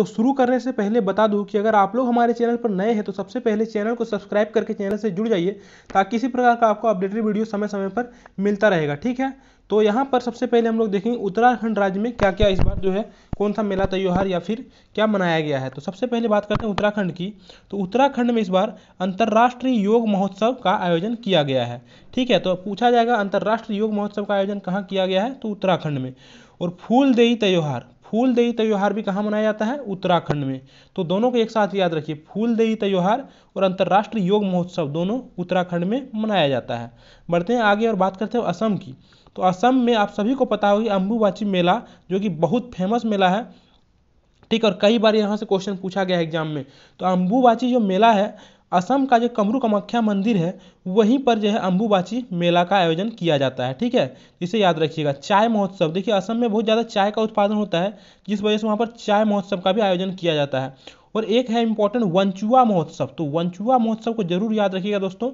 तो शुरू करने से पहले बता दूं कि अगर आप लोग हमारे चैनल पर नए हैं तो सबसे पहले चैनल को सब्सक्राइब करके चैनल से जुड़ जाइए ताकि किसी प्रकार का आपको अपडेटेड वीडियो समय समय पर मिलता रहेगा ठीक है तो यहाँ पर सबसे पहले हम लोग देखेंगे उत्तराखंड राज्य में क्या क्या इस बार जो है कौन सा मेला त्योहार या फिर क्या मनाया गया है तो सबसे पहले बात करते हैं उत्तराखंड की तो उत्तराखंड में इस बार अंतर्राष्ट्रीय योग महोत्सव का आयोजन किया गया है ठीक है तो पूछा जाएगा अंतर्राष्ट्रीय योग महोत्सव का आयोजन कहाँ किया गया है तो उत्तराखंड में और फूलदेई त्योहार देई त्यौहार भी कहाँ मनाया जाता है उत्तराखंड में तो दोनों को एक साथ याद रखिए देई त्यौहार और अंतर्राष्ट्रीय योग महोत्सव दोनों उत्तराखंड में मनाया जाता है बढ़ते हैं आगे और बात करते हैं असम की तो असम में आप सभी को पता होगी अम्बुबाची मेला जो कि बहुत फेमस मेला है ठीक और कई बार यहाँ से क्वेश्चन पूछा गया है एग्जाम में तो अम्बुबाची जो मेला है असम का जो कमरू कामाख्या मंदिर है वहीं पर जो है अम्बुबाची मेला का आयोजन किया जाता है ठीक है इसे याद रखिएगा चाय महोत्सव देखिए असम में बहुत ज़्यादा चाय का उत्पादन होता है जिस वजह से वहाँ पर चाय महोत्सव का भी आयोजन किया जाता है और एक है इम्पोर्टेंट वंचुआ महोत्सव तो वंचुआ महोत्सव को जरूर याद रखिएगा दोस्तों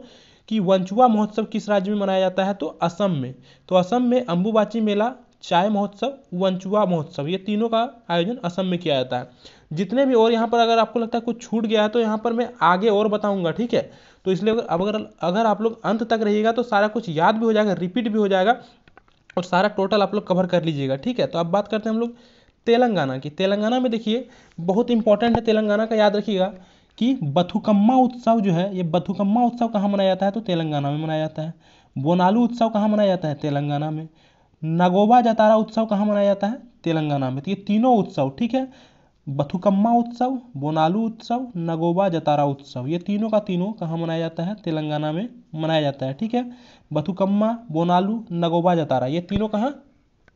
कि वंचुआ महोत्सव किस राज्य में मनाया जाता है तो असम में तो असम में अम्बुबाची मेला चाय महोत्सव वंचुआ महोत्सव ये तीनों का आयोजन असम में किया जाता है जितने भी और यहाँ पर अगर आपको लगता है कुछ छूट गया है तो यहाँ पर मैं आगे और बताऊंगा ठीक है तो इसलिए अब अगर अगर आप लोग अंत तक रहिएगा तो सारा कुछ याद भी हो जाएगा रिपीट भी हो जाएगा और सारा टोटल आप लोग कवर कर लीजिएगा ठीक है तो अब बात करते हैं हम लोग तेलंगाना की तेलंगाना में देखिए बहुत इंपॉर्टेंट है तेलंगाना का याद रखिएगा कि बथुकम्मा उत्सव जो है ये बथुकम्मा उत्सव कहाँ मनाया जाता है तो तेलंगाना में मनाया जाता है बोनालू उत्सव कहाँ मनाया जाता है तेलंगाना में नगोबा जतारा उत्सव कहाँ मनाया जाता है तेलंगाना में तो ये तीनों उत्सव ठीक है बथुकम्मा उत्सव बोनालू उत्सव नगोबा जतारा उत्सव ये तीनों का तीनों कहाँ मनाया जाता है तेलंगाना में मनाया जाता है ठीक है बथुकम्मा बोनालू नगोबा जतारा ये तीनों कहाँ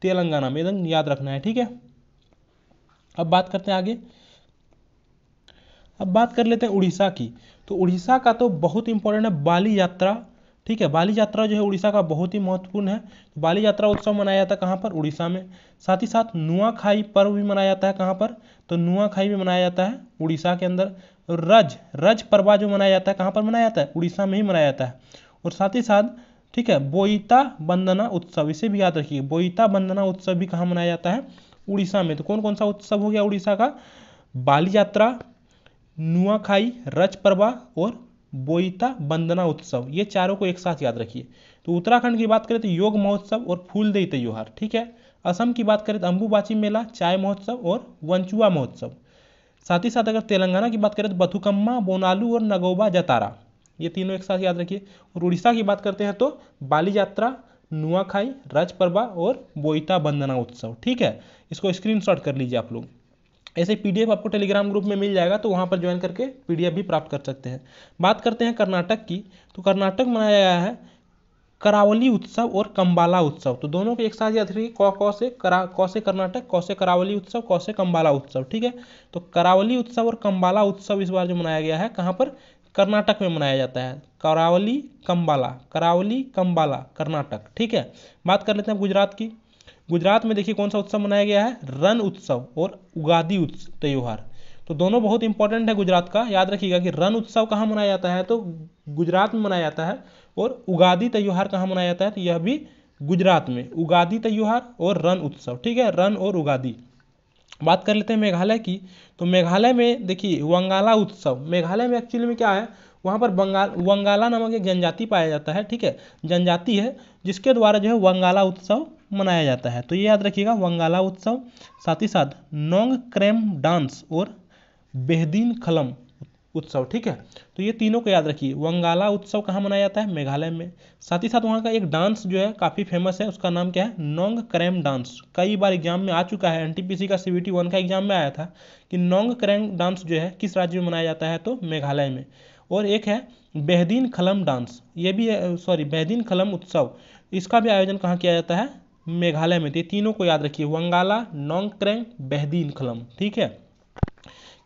तेलंगाना में एकदम याद रखना है ठीक है अब बात करते हैं आगे अब बात कर लेते हैं उड़ीसा की तो उड़ीसा का तो बहुत इंपॉर्टेंट है बाली यात्रा ठीक है बाली यात्रा जो है उड़ीसा का बहुत ही महत्वपूर्ण है तो बाली यात्रा उत्सव मनाया जाता है कहाँ पर उड़ीसा में साथ ही साथ नुआखाई पर्व भी मनाया जाता है कहाँ पर तो नुआखाई भी मनाया जाता है उड़ीसा के अंदर रज रज पर्वा जो मनाया जाता है कहाँ पर मनाया जाता है उड़ीसा में ही मनाया जाता है और साथ ही साथ ठीक है बोईता बंदना उत्सव इसे भी याद रखिए बोईता बंदना उत्सव भी कहाँ मनाया जाता है उड़ीसा में तो कौन कौन सा उत्सव हो गया उड़ीसा का बाली यात्रा नुआखाई रज पर्वा और बोईता बंदना उत्सव ये चारों को एक साथ याद रखिए तो उत्तराखंड की बात करें तो योग महोत्सव और फूल देई त्योहार ठीक है असम की बात करें तो अम्बुबाची मेला चाय महोत्सव और वंचुआ महोत्सव साथ ही साथ अगर तेलंगाना की बात करें तो बथुकम्मा बोनालू और नगोबा जतारा ये तीनों एक साथ याद रखिए और उड़ीसा की बात करते हैं तो बाली यात्रा नुआखाई राजपरबा और बोईता बंदना उत्सव ठीक है इसको स्क्रीनशॉट कर लीजिए आप लोग ऐसे पीडीएफ आपको टेलीग्राम ग्रुप में मिल जाएगा तो वहाँ पर ज्वाइन करके पीडीएफ भी प्राप्त कर सकते हैं बात करते हैं कर्नाटक की तो कर्नाटक मनाया गया है करावली उत्सव और कंबाला उत्सव तो दोनों के एक साथ याद रखिए कौ कौ से करा कौ से कर्नाटक कौ से करावली उत्सव कौ से कंबाला उत्सव ठीक है तो करावली उत्सव और कंबाला उत्सव इस बार जो मनाया गया है कहाँ पर कर्नाटक में मनाया जाता है करावली कंबाला करावली कंबाला कर्नाटक ठीक है बात कर लेते हैं गुजरात की गुजरात में देखिए कौन सा उत्सव मनाया गया है रन उत्सव और उगादी उत्सव त्यौहार तो दोनों बहुत इंपॉर्टेंट है गुजरात का याद रखिएगा कि रन उत्सव कहाँ मनाया जाता है तो गुजरात में मनाया जाता है और उगादी त्यौहार कहाँ मनाया जाता है तो यह भी गुजरात में उगादी त्यौहार और रन उत्सव ठीक है रन और उगादी बात कर लेते हैं मेघालय की तो मेघालय में देखिए वंगाला उत्सव मेघालय में एक्चुअली में क्या है वहाँ पर बंगाल वंगाला नामक एक जनजाति पाया जाता है ठीक है जनजाति है जिसके द्वारा जो है वंगाला उत्सव मनाया जाता है तो ये याद रखिएगा वंगाला उत्सव साथ ही साथ नोंग क्रेम डांस और बेहदीन खलम उत्सव ठीक है तो ये तीनों को याद रखिए वंगाला उत्सव कहाँ मनाया जाता है मेघालय में साथ ही साथ वहाँ का एक डांस जो है काफ़ी फेमस है उसका नाम क्या है नोंग क्रेम डांस कई बार एग्जाम में आ चुका है एनटीपीसी का सीबीटी वन का एग्जाम में आया था कि नोंग क्रेम डांस जो है किस राज्य में मनाया जाता है तो मेघालय में और एक है बेहदीन खलम डांस ये भी सॉरी बेहदीन खलम उत्सव इसका भी आयोजन कहाँ किया जाता है मेघालय में थे तीनों को याद रखिए वंगाला नोंगक्रेंग बेहदीन खलम ठीक है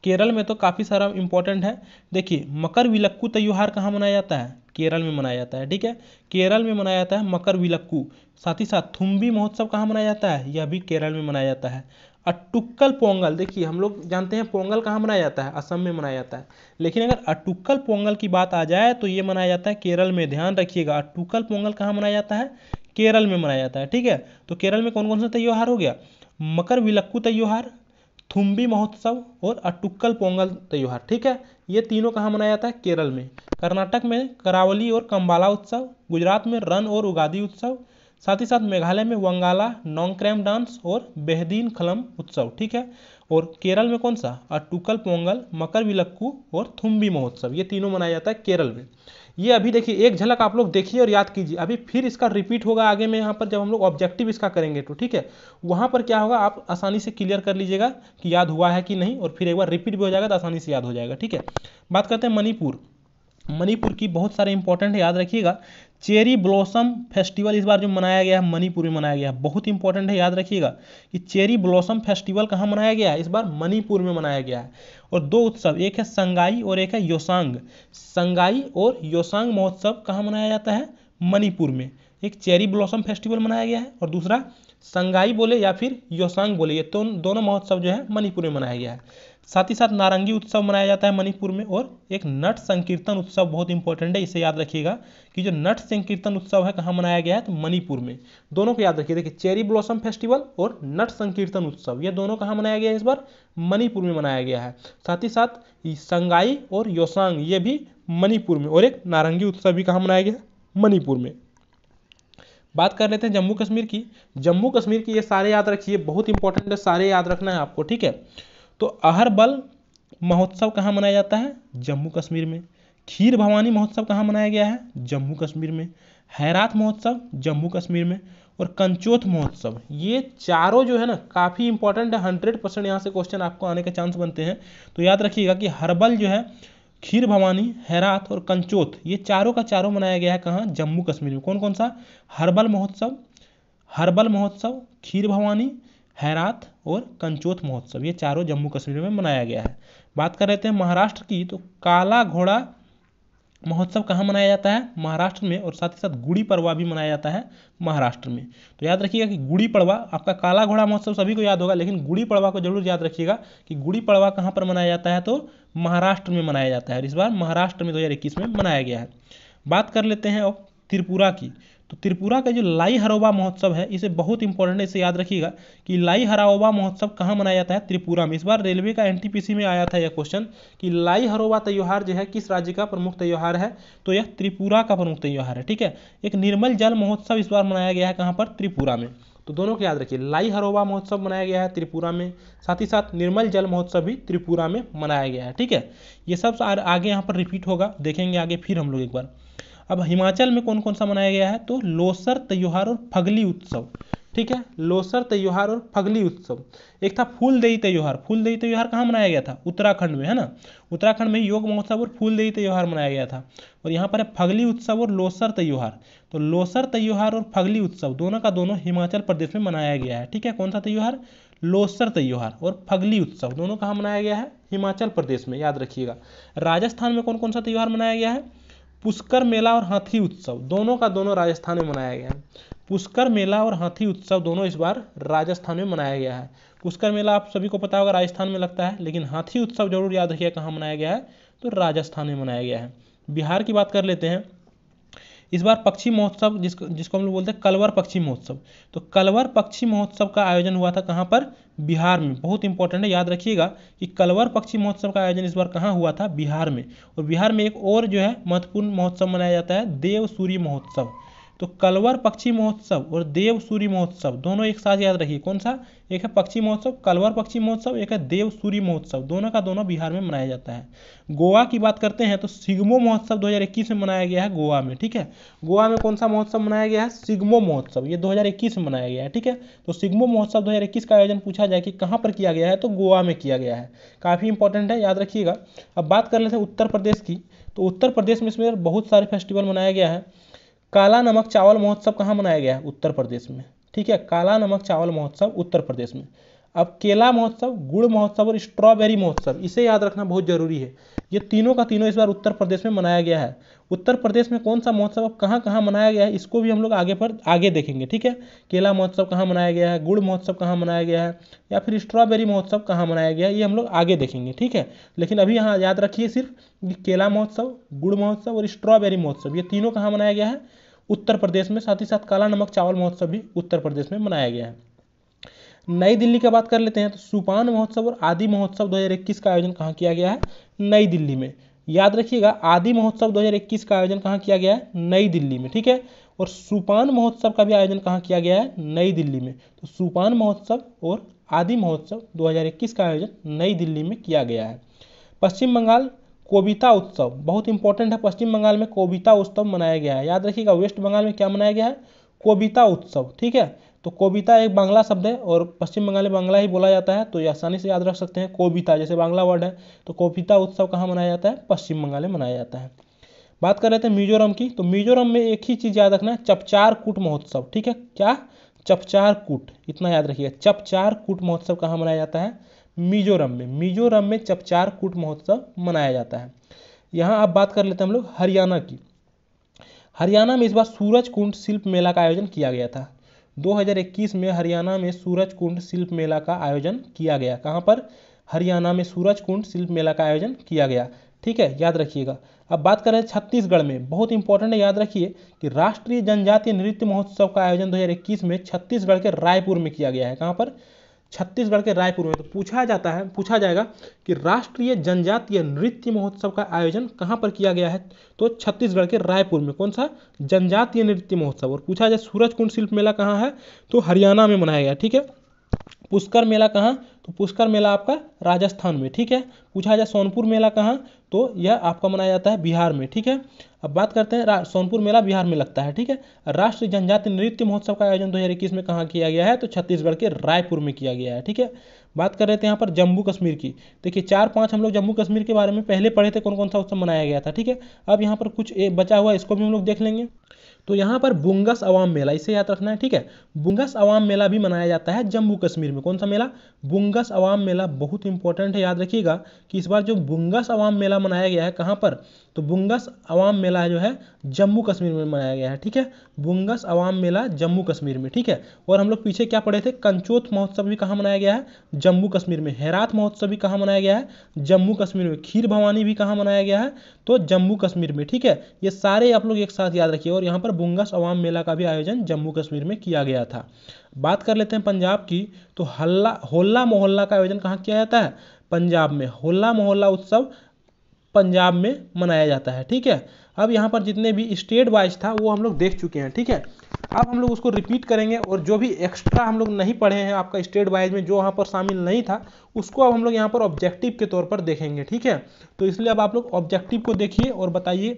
केरल में तो काफ़ी सारा इंपॉर्टेंट है देखिए मकर विलक्कू त्यौहार कहाँ मनाया जाता है केरल में मनाया जाता है ठीक है केरल में मनाया जाता है मकर विलक्कू साथ ही साथ थुम्बी महोत्सव कहाँ मनाया जाता है यह भी केरल में मनाया जाता है अटुक्कल पोंगल देखिए हम लोग जानते हैं पोंगल कहाँ मनाया जाता है असम में मनाया जाता है लेकिन अगर अटुक्कल पोंगल की बात आ जाए तो ये मनाया जाता है केरल में ध्यान रखिएगा अटुक्कल पोंगल कहाँ मनाया जाता है केरल में मनाया जाता है ठीक है तो केरल में कौन कौन सा त्यौहार हो गया मकर विलक्कू त्यौहार थुम्बी महोत्सव और अटुक्कल पोंगल त्यौहार ठीक है ये तीनों कहाँ मनाया जाता है केरल में कर्नाटक में करावली और कंबाला उत्सव गुजरात में रन और उगादी उत्सव साथ ही साथ मेघालय में वंगाला नॉन्क्रैम डांस और बेहदीन खलम उत्सव ठीक है और केरल में कौन सा अटुक्कल पोंगल मकर विलक्कू और थुम्बी महोत्सव ये तीनों मनाया जाता है केरल में ये अभी देखिए एक झलक आप लोग देखिए और याद कीजिए अभी फिर इसका रिपीट होगा आगे में यहाँ पर जब हम लोग ऑब्जेक्टिव इसका करेंगे तो ठीक है वहाँ पर क्या होगा आप आसानी से क्लियर कर लीजिएगा कि याद हुआ है कि नहीं और फिर एक बार रिपीट भी हो जाएगा तो आसानी से याद हो जाएगा ठीक है बात करते हैं मणिपुर मणिपुर की बहुत सारे इंपॉर्टेंट है याद रखिएगा चेरी ब्लॉसम फेस्टिवल इस बार जो मनाया गया है मणिपुर में मनाया गया है बहुत इंपॉर्टेंट है याद रखिएगा कि चेरी ब्लॉसम फेस्टिवल कहाँ मनाया गया है इस बार मणिपुर में मनाया गया है और दो उत्सव एक है संगाई और एक है योसांग संगाई और योसांग महोत्सव कहाँ मनाया जाता है मणिपुर में एक चेरी ब्लॉसम फेस्टिवल मनाया गया है और दूसरा संगाई बोले या फिर योसांग बोले ये तो दोनों महोत्सव जो है मणिपुर में मनाया गया है साथ ही साथ नारंगी उत्सव मनाया जाता है मणिपुर में और एक नट संकीर्तन उत्सव बहुत इंपॉर्टेंट है इसे याद रखिएगा कि जो नट संकीर्तन उत्सव है कहाँ मनाया गया है तो मणिपुर में दोनों को याद रखिए देखिए चेरी ब्लॉसम फेस्टिवल और नट संकीर्तन उत्सव ये दोनों कहाँ मनाया गया है इस बार मणिपुर में मनाया गया है साथ ही साथ संगाई और योसांग ये भी मणिपुर में और एक नारंगी उत्सव भी कहाँ मनाया गया मणिपुर में बात कर लेते हैं जम्मू कश्मीर की जम्मू कश्मीर की ये सारे याद रखिए बहुत इंपॉर्टेंट है सारे याद रखना है आपको ठीक है तो अहरबल महोत्सव कहाँ मनाया जाता है जम्मू कश्मीर में खीर भवानी महोत्सव कहाँ मनाया गया है जम्मू कश्मीर में हैरात महोत्सव जम्मू कश्मीर में और कंचोथ महोत्सव ये चारों जो है ना काफ़ी इंपॉर्टेंट है हंड्रेड परसेंट यहाँ से क्वेश्चन आपको आने के चांस बनते हैं तो याद रखिएगा कि हरबल जो है खीर भवानी हैरात और कंचोथ ये चारों का चारों मनाया गया है कहाँ जम्मू कश्मीर में कौन कौन सा हर्बल महोत्सव हर्बल महोत्सव खीर भवानी हैरात और कंचोत महोत्सव ये चारों जम्मू कश्मीर में मनाया गया है बात कर रहे थे महाराष्ट्र की तो काला घोड़ा महोत्सव कहाँ मनाया जाता है महाराष्ट्र में और साथ ही साथ गुड़ी पड़वा भी मनाया जाता है महाराष्ट्र में तो याद रखिएगा कि गुड़ी पड़वा आपका काला घोड़ा महोत्सव सभी को याद होगा लेकिन गुड़ी पड़वा को जरूर याद रखिएगा कि गुड़ी पड़वा कहाँ पर मनाया जाता है तो महाराष्ट्र में मनाया जाता है और इस बार महाराष्ट्र में दो में मनाया गया है बात कर लेते हैं अब त्रिपुरा की तो त्रिपुरा का जो लाई हरोबा महोत्सव है इसे बहुत इंपॉर्टेंट है इसे याद रखिएगा कि लाई हरोबा महोत्सव कहाँ मनाया जाता है त्रिपुरा में इस बार रेलवे का एनटीपीसी में आया था यह क्वेश्चन कि लाई हरोबा त्यौहार जो है किस राज्य का प्रमुख त्यौहार है तो यह त्रिपुरा का प्रमुख त्यौहार है ठीक है एक निर्मल जल महोत्सव इस बार मनाया गया है कहाँ पर त्रिपुरा में तो दोनों को याद रखिए लाई हरोबा महोत्सव मनाया गया है त्रिपुरा में साथ ही साथ निर्मल जल महोत्सव भी त्रिपुरा में मनाया गया है ठीक है ये सब आगे यहाँ पर रिपीट होगा देखेंगे आगे फिर हम लोग एक बार अब हिमाचल में कौन कौन सा मनाया गया है तो लोसर त्यौहार और फगली उत्सव ठीक है लोसर त्यौहार और फगली उत्सव एक था फूलदेही त्योहार फूलदेही त्योहार कहाँ मनाया गया था उत्तराखंड में है ना उत्तराखंड में योग महोत्सव और फूलदेही त्योहार मनाया गया था और यहाँ पर है फगली उत्सव और लोसर त्यौहार तो लोसर त्यौहार और फगली उत्सव दोनों का दोनों हिमाचल प्रदेश में मनाया गया है ठीक है कौन सा त्यौहार लोसर त्यौहार और फगली उत्सव दोनों कहाँ मनाया गया है हिमाचल प्रदेश में याद रखिएगा राजस्थान में कौन कौन सा त्यौहार मनाया गया है पुष्कर मेला और हाथी उत्सव दोनों का दोनों राजस्थान में मनाया गया है पुष्कर मेला और हाथी उत्सव दोनों इस बार राजस्थान में मनाया गया है पुष्कर मेला आप सभी को पता होगा राजस्थान में लगता है लेकिन हाथी उत्सव जरूर याद रखिए कहाँ मनाया गया है तो राजस्थान में मनाया गया है बिहार की बात कर लेते हैं इस बार पक्षी महोत्सव जिसको जिसको हम लोग बोलते हैं कलवर पक्षी महोत्सव तो कलवर पक्षी महोत्सव का आयोजन हुआ था कहाँ पर बिहार में बहुत इंपॉर्टेंट है याद रखिएगा कि कलवर पक्षी महोत्सव का आयोजन इस बार कहाँ हुआ था बिहार में और बिहार में एक और जो है महत्वपूर्ण महोत्सव मनाया जाता है देव सूर्य महोत्सव तो कलवर पक्षी महोत्सव और देव सूर्य महोत्सव दोनों एक साथ याद रखिए कौन सा एक है पक्षी महोत्सव कलवर पक्षी महोत्सव एक है देव सूर्य महोत्सव दोनों का दोनों बिहार में मनाया जाता है गोवा की बात करते हैं तो सिग्मो महोत्सव 2021 में मनाया गया है गोवा में ठीक है गोवा में कौन सा महोत्सव मनाया गया है सिग्मो महोत्सव ये दो में मनाया गया है ठीक है तो सिग्मो महोत्सव दो का आयोजन पूछा जाए कि कहाँ पर किया गया है तो गोवा में किया गया है काफ़ी इंपॉर्टेंट है याद रखिएगा अब बात कर लेते हैं उत्तर प्रदेश की तो उत्तर प्रदेश में इसमें बहुत सारे फेस्टिवल मनाया गया है काला नमक चावल महोत्सव कहाँ मनाया गया उत्तर प्रदेश में ठीक है काला नमक चावल महोत्सव उत्तर प्रदेश में अब केला महोत्सव गुड़ महोत्सव और स्ट्रॉबेरी महोत्सव इसे याद रखना बहुत जरूरी है ये तीनों का तीनों इस बार उत्तर प्रदेश में मनाया गया है उत्तर प्रदेश में कौन सा महोत्सव अब कहाँ कहाँ मनाया गया है इसको भी हम लोग आगे पर आगे देखेंगे ठीक है केला महोत्सव कहाँ मनाया गया है गुड़ महोत्सव कहाँ मनाया गया है या फिर स्ट्रॉबेरी महोत्सव कहाँ मनाया गया है ये हम लोग आगे देखेंगे ठीक है लेकिन अभी यहाँ याद रखिए सिर्फ केला महोत्सव गुड़ महोत्सव और स्ट्रॉबेरी महोत्सव ये तीनों कहाँ मनाया गया है उत्तर प्रदेश में साथ ही साथ काला नमक चावल महोत्सव भी उत्तर प्रदेश में मनाया गया है नई दिल्ली की बात कर लेते हैं तो सुपान महोत्सव और आदि महोत्सव 2021 का आयोजन कहाँ किया गया है नई दिल्ली में याद रखिएगा आदि महोत्सव 2021 का आयोजन कहाँ किया गया है नई दिल्ली में ठीक है और सुपान महोत्सव का भी आयोजन कहाँ किया गया है नई दिल्ली में तो सुपान महोत्सव और आदि महोत्सव 2021 का आयोजन नई दिल्ली में किया गया है पश्चिम बंगाल कोबिता उत्सव बहुत इंपॉर्टेंट है पश्चिम बंगाल में कोबिता उत्सव मनाया गया है याद रखिएगा वेस्ट बंगाल में क्या मनाया गया है कोबिता उत्सव ठीक है तो कोबिता एक बांग्ला शब्द है और पश्चिम बंगाल में बांग्ला ही बोला जाता है तो ये आसानी से याद रख सकते हैं कोबिता जैसे बांग्ला वर्ड है तो कोबिता उत्सव कहाँ मनाया जाता है पश्चिम बंगाल में मनाया जाता है बात कर रहे थे मिजोरम की तो मिजोरम में एक ही चीज़ याद रखना है चपचार कूट महोत्सव ठीक है क्या चपचार कूट इतना याद रखिए चपचार कूट महोत्सव कहाँ मनाया जाता है मिजोरम में मिजोरम में चपचार कूट महोत्सव मनाया जाता है यहाँ आप बात कर लेते हैं हम लोग हरियाणा की हरियाणा में इस बार सूरज कुंड शिल्प मेला का आयोजन किया गया था 2021 में हरियाणा में सूरज कुंड शिल्प मेला का आयोजन किया गया कहाँ पर हरियाणा में सूरज कुंड शिल्प मेला का आयोजन किया गया ठीक है याद रखिएगा अब बात करें छत्तीसगढ़ में बहुत इंपॉर्टेंट है याद रखिए कि राष्ट्रीय जनजातीय नृत्य महोत्सव का आयोजन 2021 में छत्तीसगढ़ के रायपुर में किया गया है कहाँ पर छत्तीसगढ़ के रायपुर में तो पूछा जाता है पूछा जाएगा कि राष्ट्रीय जनजातीय नृत्य महोत्सव का आयोजन कहाँ पर किया गया है तो छत्तीसगढ़ के रायपुर में कौन सा जनजातीय नृत्य महोत्सव और पूछा जाए सूरज कुंड शिल्प मेला कहाँ है तो हरियाणा में मनाया गया ठीक है पुष्कर मेला कहाँ तो पुष्कर मेला आपका राजस्थान में ठीक है पूछा जाए सोनपुर मेला कहाँ तो यह आपका मनाया जाता है बिहार में ठीक है अब बात करते हैं सोनपुर मेला बिहार में लगता है ठीक है राष्ट्रीय जनजाति नृत्य महोत्सव का आयोजन 2021 में कहाँ किया गया है तो छत्तीसगढ़ के रायपुर में किया गया है ठीक है बात कर रहे थे यहाँ पर जम्मू कश्मीर की देखिए चार पाँच हम लोग जम्मू कश्मीर के बारे में पहले पढ़े थे कौन कौन सा उत्सव मनाया गया था ठीक है अब यहाँ पर कुछ बचा हुआ इसको भी हम लोग देख लेंगे तो यहाँ पर बुंगस अवाम मेला इसे याद रखना है ठीक है बुंगस अवाम मेला भी मनाया जाता है जम्मू कश्मीर में कौन सा मेला बुंगस अवाम मेला बहुत इंपॉर्टेंट है याद रखिएगा कि इस बार जो बुंगस अवाम मेला मनाया गया है कहाँ पर तो बुंगस अवाम मेला जो है जम्मू कश्मीर में मनाया गया है ठीक है बुंगस अवाम मेला जम्मू कश्मीर में ठीक है और हम लोग पीछे क्या पढ़े थे कंचोत महोत्सव भी कहाँ मनाया गया है जम्मू कश्मीर में हैरात महोत्सव भी कहाँ मनाया गया है जम्मू कश्मीर में खीर भवानी भी कहाँ मनाया गया है तो जम्मू कश्मीर में ठीक है ये सारे आप लोग एक साथ याद रखिए और यहाँ पर बुंगस अवाम मेला का भी आयोजन जम्मू कश्मीर में किया गया था बात कर लेते हैं पंजाब की तो हल्ला होल्ला मोहल्ला का आयोजन कहाँ किया जाता है पंजाब में होल्ला मोहल्ला उत्सव पंजाब में मनाया जाता है ठीक है अब यहाँ पर जितने भी स्टेट वाइज था वो हम लोग देख चुके हैं ठीक है अब हम लोग उसको रिपीट करेंगे और जो भी एक्स्ट्रा हम लोग नहीं पढ़े हैं आपका स्टेट वाइज में जो वहाँ पर शामिल नहीं था उसको अब हम लोग यहाँ पर ऑब्जेक्टिव के तौर पर देखेंगे ठीक है तो इसलिए अब आप लोग ऑब्जेक्टिव को देखिए और बताइए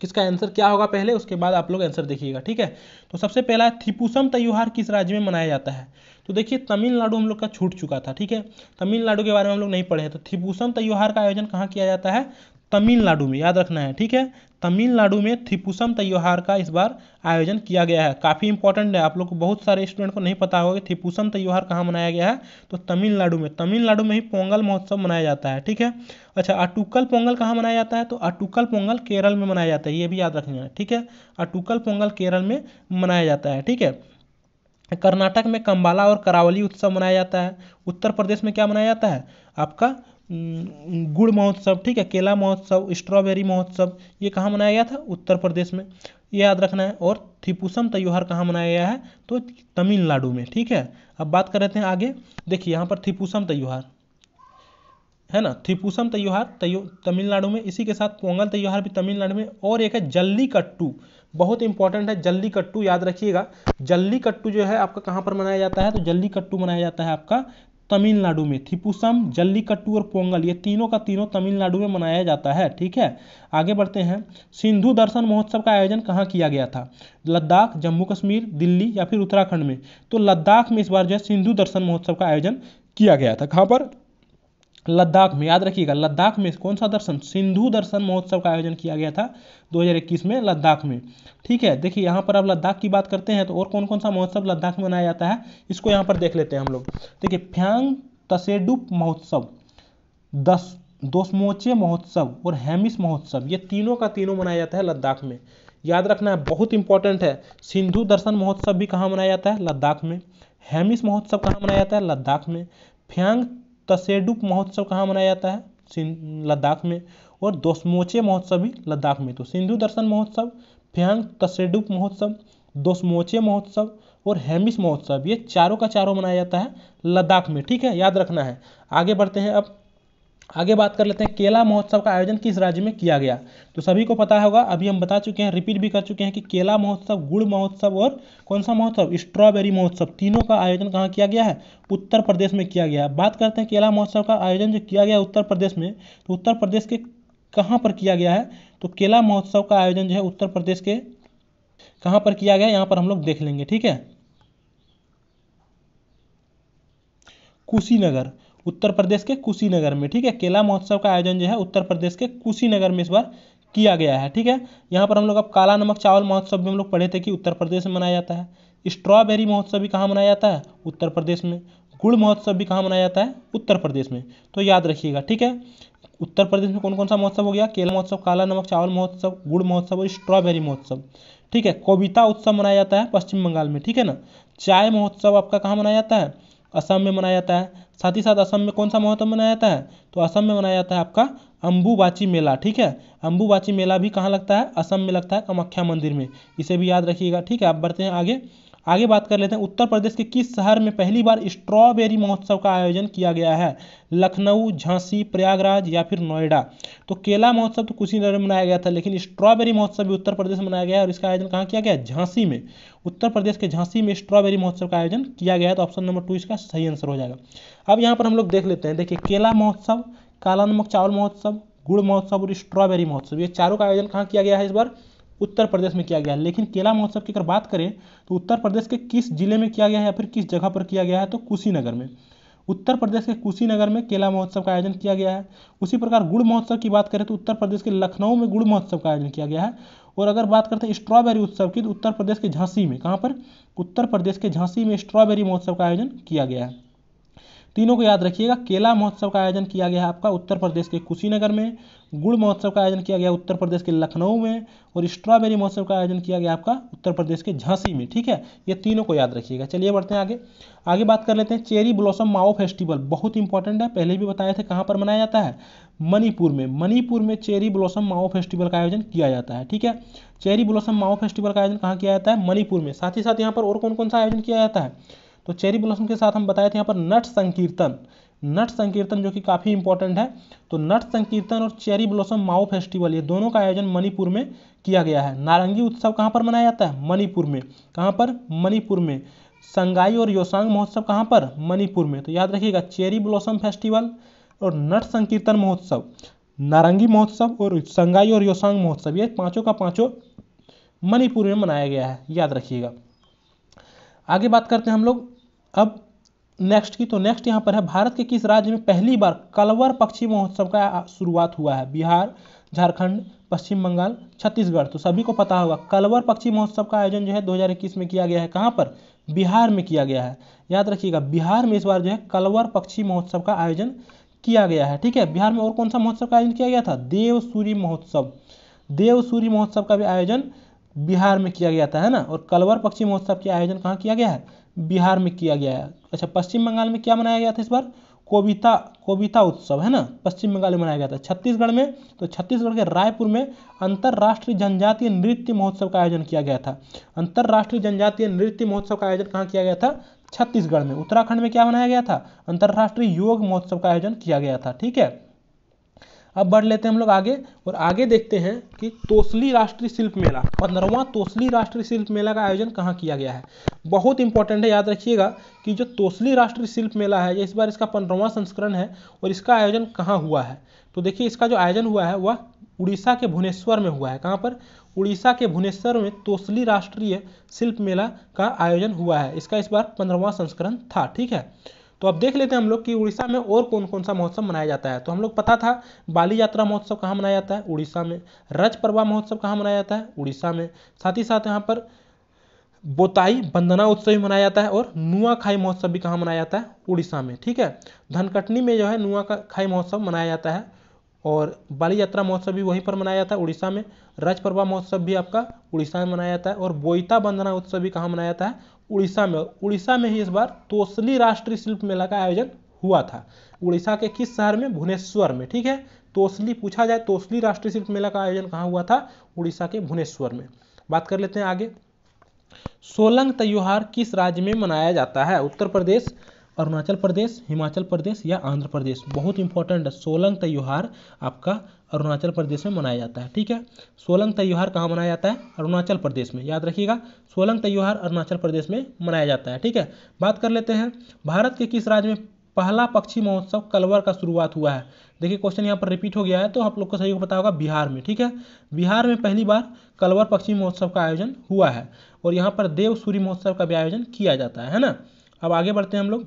किसका आंसर क्या होगा पहले उसके बाद आप लोग आंसर देखिएगा ठीक है तो सबसे पहला थिपुसम त्यौहार किस राज्य में मनाया जाता है तो देखिए तमिलनाडु हम लोग का छूट चुका था ठीक है तमिलनाडु के बारे में हम लोग नहीं पढ़े तो थिपुसम त्योहार का आयोजन कहाँ किया जाता है तमिलनाडु में याद रखना है ठीक है तमिलनाडु में थिपुसम त्यौहार का इस बार आयोजन किया गया है काफ़ी इंपॉर्टेंट है आप लोग को बहुत सारे स्टूडेंट को नहीं पता होगा कि थिपुसम त्योहार कहाँ मनाया गया है तो तमिलनाडु में तमिलनाडु में ही पोंगल महोत्सव मनाया जाता है ठीक है अच्छा अटुकल पोंगल कहाँ मनाया जाता है तो अटुकल पोंगल केरल में मनाया जाता है ये भी याद रखना है ठीक है अटुकल पोंगल केरल में मनाया जाता है ठीक है कर्नाटक में कंबाला और करावली उत्सव मनाया जाता है उत्तर प्रदेश में क्या मनाया जाता है आपका गुड़ महोत्सव ठीक है केला महोत्सव स्ट्रॉबेरी महोत्सव ये कहाँ मनाया गया था उत्तर प्रदेश में ये याद रखना है और थिपुसम त्यौहार कहाँ मनाया गया है तो तमिलनाडु में ठीक है अब बात कर रहे हैं आगे देखिए यहाँ पर थिपुसम त्योहार है ना थिपुसम त्योहार तमिलनाडु में इसी के साथ पोंगल त्यौहार भी तमिलनाडु में और एक है जल्ली कट्टू बहुत इंपॉर्टेंट है जल्ली कट्टू याद रखिएगा जल्ली कट्टू जो है आपका कहाँ पर मनाया जाता है तो जल्ली कट्टू मनाया जाता है आपका तमिलनाडु में थिपुसम जल्लीकट्टू और पोंगल ये तीनों का तीनों तमिलनाडु में मनाया जाता है ठीक है आगे बढ़ते हैं सिंधु दर्शन महोत्सव का आयोजन कहाँ किया गया था लद्दाख जम्मू कश्मीर दिल्ली या फिर उत्तराखंड में तो लद्दाख में इस बार जो है सिंधु दर्शन महोत्सव का आयोजन किया गया था कहाँ पर लद्दाख में याद रखिएगा लद्दाख में कौन सा दर्शन सिंधु दर्शन महोत्सव का आयोजन किया गया था 2021 में लद्दाख में ठीक है देखिए यहाँ पर अब लद्दाख की बात करते हैं तो और कौन कौन सा महोत्सव लद्दाख में मनाया जाता है इसको यहाँ पर देख लेते हैं हम लोग देखिए फ्यांग तसेडुप महोत्सव दस दोस्मोचे महोत्सव और हैमिस महोत्सव ये तीनों का तीनों मनाया जाता है लद्दाख में याद रखना है बहुत इंपॉर्टेंट है सिंधु दर्शन महोत्सव भी कहाँ मनाया जाता है लद्दाख में हैमिस महोत्सव कहाँ मनाया जाता है लद्दाख में फ्यांग तसेडुक महोत्सव कहाँ मनाया जाता है लद्दाख में और दोस्मोचे महोत्सव भी लद्दाख में तो सिंधु दर्शन महोत्सव फ्यांग तसेडुक महोत्सव दोस्मोचे महोत्सव और हेमिस महोत्सव ये चारों का चारों मनाया जाता है लद्दाख में ठीक है याद रखना है आगे बढ़ते हैं अब आगे बात कर लेते हैं केला महोत्सव का आयोजन किस राज्य में किया गया तो सभी को पता होगा अभी हम बता चुके हैं रिपीट भी कर चुके हैं कि केला महोत्सव गुड़ महोत्सव और कौन सा महोत्सव स्ट्रॉबेरी महोत्सव तीनों का आयोजन कहाँ किया गया है उत्तर प्रदेश में किया गया बात करते हैं केला महोत्सव का आयोजन जो किया गया उत्तर प्रदेश में तो उत्तर प्रदेश के कहाँ पर किया गया है तो केला महोत्सव का आयोजन जो है उत्तर प्रदेश के कहाँ पर किया गया यहाँ पर हम लोग देख लेंगे ठीक है कुशीनगर उत्तर प्रदेश के कुशीनगर में ठीक है केला महोत्सव का आयोजन जो है उत्तर प्रदेश के कुशीनगर में इस बार किया गया है ठीक है यहाँ पर हम लोग अब काला नमक चावल महोत्सव भी हम लोग पढ़े थे कि उत्तर प्रदेश में मनाया जाता है स्ट्रॉबेरी महोत्सव भी कहाँ मनाया जाता है उत्तर प्रदेश में गुड़ महोत्सव भी कहाँ मनाया जाता है उत्तर प्रदेश में तो याद रखिएगा ठीक है उत्तर प्रदेश में कौन कौन सा महोत्सव हो गया केला महोत्सव काला नमक चावल महोत्सव गुड़ महोत्सव और स्ट्रॉबेरी महोत्सव ठीक है कविता उत्सव मनाया जाता है पश्चिम बंगाल में ठीक है ना चाय महोत्सव आपका कहाँ मनाया जाता है असम में मनाया जाता है साथ ही साथ असम में कौन सा महोत्सव मनाया जाता है तो असम में मनाया जाता है आपका अम्बुबाची मेला ठीक है अम्बुबाची मेला भी कहाँ लगता है असम में लगता है कमाख्या मंदिर में इसे भी याद रखिएगा ठीक है आप बढ़ते हैं आगे आगे बात कर लेते हैं उत्तर प्रदेश के किस शहर में पहली बार स्ट्रॉबेरी महोत्सव का आयोजन किया गया है लखनऊ झांसी प्रयागराज या फिर नोएडा तो केला महोत्सव तो कुछ ही नगर में मनाया गया था लेकिन स्ट्रॉबेरी महोत्सव भी उत्तर प्रदेश में मनाया गया और इसका आयोजन कहाँ किया गया झांसी में उत्तर प्रदेश के झांसी में स्ट्रॉबेरी महोत्सव का आयोजन किया गया तो ऑप्शन नंबर टू इसका सही आंसर हो जाएगा अब यहाँ पर हम लोग देख लेते हैं देखिए केला महोत्सव काला नमक चावल महोत्सव गुड़ महोत्सव और स्ट्रॉबेरी महोत्सव ये चारों का आयोजन कहाँ किया गया है इस बार उत्तर प्रदेश में किया गया है लेकिन केला महोत्सव की अगर बात करें तो उत्तर प्रदेश के किस जिले में किया गया है या फिर किस जगह पर किया गया है तो कुशीनगर में उत्तर प्रदेश के कुशीनगर में केला महोत्सव का आयोजन किया गया है उसी प्रकार गुड़ महोत्सव की बात करें तो उत्तर प्रदेश के लखनऊ में गुड़ महोत्सव का आयोजन किया गया है और अगर बात करते हैं स्ट्रॉबेरी उत्सव की तो उत्तर प्रदेश के झांसी में कहाँ पर उत्तर प्रदेश के झांसी में स्ट्रॉबेरी महोत्सव का आयोजन किया गया है तीनों को याद रखिएगा केला महोत्सव का आयोजन किया गया है आपका उत्तर प्रदेश के कुशीनगर में गुड़ महोत्सव का आयोजन किया गया उत्तर प्रदेश के लखनऊ में और स्ट्रॉबेरी महोत्सव का आयोजन किया गया आपका उत्तर प्रदेश के झांसी में ठीक है ये तीनों को याद रखिएगा चलिए बढ़ते हैं आगे आगे बात कर लेते हैं चेरी ब्लॉसम माओ फेस्टिवल बहुत इंपॉर्टेंट है पहले भी बताए थे कहाँ पर मनाया जाता है मणिपुर में मणिपुर में चेरी ब्लॉसम माओ फेस्टिवल का आयोजन किया जाता है ठीक है चेरी ब्लॉसम माओ फेस्टिवल का आयोजन कहाँ किया जाता है मणिपुर में साथ ही साथ यहाँ पर और कौन कौन सा आयोजन किया जाता है तो चेरी ब्लॉसम के साथ हम बताए थे यहाँ पर नट संकीर्तन नट संकीर्तन जो कि काफ़ी इंपॉर्टेंट है तो नट संकीर्तन और चेरी ब्लॉसम माओ फेस्टिवल ये दोनों का आयोजन मणिपुर में किया गया है नारंगी उत्सव कहाँ पर मनाया जाता है मणिपुर में कहाँ पर मणिपुर में संगाई और योसांग महोत्सव कहाँ पर मणिपुर में तो याद रखिएगा चेरी ब्लॉसम फेस्टिवल और नट संकीर्तन महोत्सव नारंगी महोत्सव और संगाई और योसांग महोत्सव ये पांचों का पांचों मणिपुर में मनाया गया है याद रखिएगा आगे बात करते हैं हम लोग अब नेक्स्ट की तो नेक्स्ट यहाँ पर है भारत के किस राज्य में पहली बार कलवर पक्षी महोत्सव का शुरुआत हुआ है बिहार झारखंड पश्चिम बंगाल छत्तीसगढ़ तो सभी को पता होगा कलवर पक्षी महोत्सव का आयोजन जो है 2021 में किया गया है कहाँ पर बिहार में किया गया है याद रखिएगा बिहार में इस बार जो है कलवर पक्षी महोत्सव का आयोजन किया गया है ठीक है बिहार में और कौन सा महोत्सव का आयोजन किया गया था देव सूर्य महोत्सव देव सूर्य महोत्सव का भी आयोजन बिहार में किया गया था है ना और कलवर पक्षी महोत्सव का आयोजन कहाँ किया गया है बिहार में किया गया है अच्छा पश्चिम बंगाल में क्या मनाया गया था इस बार कोविता कोविता उत्सव है ना पश्चिम बंगाल में मनाया गया था छत्तीसगढ़ में तो छत्तीसगढ़ के रायपुर में अंतर्राष्ट्रीय जनजातीय नृत्य महोत्सव का आयोजन किया गया था अंतर्राष्ट्रीय जनजातीय नृत्य महोत्सव का आयोजन कहाँ किया गया था छत्तीसगढ़ में उत्तराखंड में क्या मनाया गया था अंतर्राष्ट्रीय योग महोत्सव का आयोजन किया गया था ठीक है अब बढ़ लेते हैं हम लोग आगे और आगे देखते हैं कि तोसली राष्ट्रीय शिल्प मेला पंद्रहवां तोसली राष्ट्रीय शिल्प मेला का आयोजन कहाँ किया गया है बहुत इंपॉर्टेंट है याद रखिएगा कि जो तोसली राष्ट्रीय शिल्प मेला है इस बार इसका पंद्रहवां संस्करण है और इसका आयोजन कहाँ हुआ है तो देखिए इसका जो आयोजन हुआ है वह उड़ीसा के भुवनेश्वर में हुआ है कहाँ पर उड़ीसा के भुवनेश्वर में तोसली राष्ट्रीय शिल्प मेला का आयोजन हुआ है इसका इस बार पंद्रहवां संस्करण था ठीक है तो अब देख लेते हैं हम लोग कि उड़ीसा में और कौन कौन सा महोत्सव मनाया जाता है तो हम लोग पता था बाली यात्रा महोत्सव कहाँ मनाया जाता है उड़ीसा में रज परवा महोत्सव कहाँ मनाया जाता है उड़ीसा में साथ ही साथ यहाँ पर बोताई बंदना उत्सव भी मनाया जाता है और नुआखाई महोत्सव भी कहाँ मनाया जाता है उड़ीसा में ठीक है धनकटनी में जो है नुआखाई महोत्सव मनाया जाता है और बाली यात्रा महोत्सव भी वहीं पर मनाया जाता है उड़ीसा में रज परवा महोत्सव भी आपका उड़ीसा में मनाया जाता है और बोईता बंदना उत्सव भी कहाँ मनाया जाता है उड़ीसा में उड़ीसा में ही इस बार तोसली राष्ट्रीय शिल्प मेला का आयोजन हुआ था उड़ीसा के किस शहर में भुवनेश्वर में ठीक है तोसली पूछा जाए तोसली राष्ट्रीय शिल्प मेला का आयोजन कहाँ हुआ था उड़ीसा के भुवनेश्वर में बात कर लेते हैं आगे सोलंग त्योहार किस राज्य में मनाया जाता है उत्तर प्रदेश अरुणाचल प्रदेश हिमाचल प्रदेश या आंध्र प्रदेश बहुत इंपॉर्टेंट है सोलंग त्यौहार आपका अरुणाचल प्रदेश में मनाया जाता है ठीक है सोलंग त्यौहार कहाँ मनाया जाता है अरुणाचल प्रदेश में याद रखिएगा सोलंग त्यौहार अरुणाचल प्रदेश में मनाया जाता है ठीक है बात कर लेते हैं भारत के किस राज्य में पहला पक्षी महोत्सव कलवर का शुरुआत हुआ है देखिए क्वेश्चन यहाँ पर रिपीट हो गया है तो आप लोग को सही को पता होगा बिहार में ठीक है बिहार में पहली बार कलवर पक्षी महोत्सव का आयोजन हुआ है और यहाँ पर देव सूर्य महोत्सव का भी आयोजन किया जाता है, है ना अब आगे बढ़ते हैं हम लोग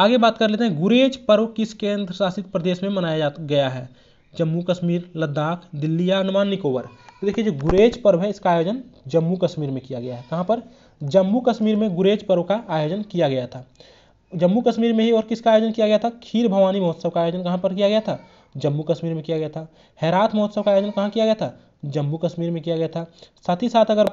आगे बात कर लेते हैं गुरेज पर्व किस केंद्र शासित प्रदेश में मनाया जा गया है जम्मू कश्मीर लद्दाख दिल्ली या अनुमान निकोबर तो देखिए जो गुरेज पर्व है इसका आयोजन जम्मू कश्मीर में किया गया है कहाँ पर जम्मू कश्मीर में गुरेज पर्व का आयोजन किया गया था जम्मू कश्मीर में ही और किसका आयोजन किया गया था खीर भवानी महोत्सव का आयोजन कहाँ पर किया गया था जम्मू कश्मीर में किया गया था हैरात महोत्सव का आयोजन कहाँ किया गया था जम्मू कश्मीर में किया गया था साथ ही साथ अगर